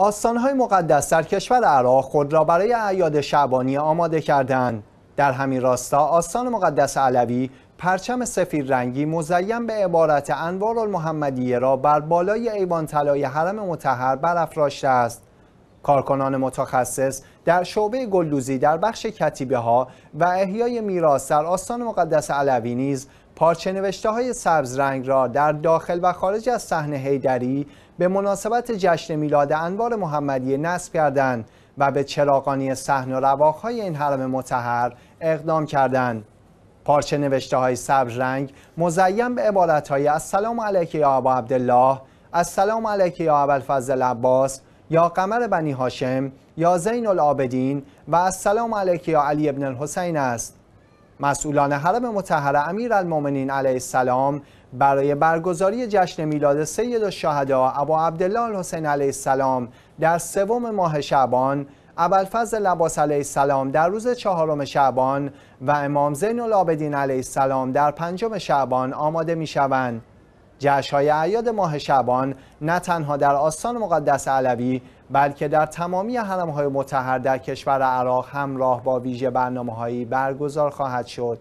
آستانهای مقدس در کشور عراق خود را برای اعیاد شعبانی آماده کردند. در همین راستا آستان مقدس علوی پرچم سفیر رنگی مزین به عبارت انوار المحمدیه را بر بالای ایوان طلای حرم متحر برافراشته است کارکنان متخصص در شعبه گلدوزی در بخش کتیبه ها و احیای میراث در آستان مقدس علوی نیز پارچه نوشته های سبز رنگ را در داخل و خارج از صحنه هیدری به مناسبت جشن میلاد انوار محمدی نصب کردند و به چراغانی صحن و های این حرم متحر اقدام کردند. پارچه نوشته های سبز رنگ مزین به عبارت های السلام علیک یا ابا عبدالله، السلام علیک یا الفضل عباس، یا قمر بنی هاشم یا زین العابدین و السلام علیک یا علی ابن الحسین است مسئولان حرم مطهر امیر المومنین علیه السلام برای برگزاری جشن میلاد سید و شهدا ابا عبدالله الحسین علیه السلام در سوم ماه شعبان ابوالفضل لباس علیه السلام در روز چهارم شعبان و امام زین العابدین علیه السلام در پنجم شعبان آماده می شوند. جشنهای اعیاد ماه شبان نه تنها در آستان مقدس علوی بلکه در تمامی حرمهای متحر در کشور عراق همراه با ویژه برنامههایی برگزار خواهد شد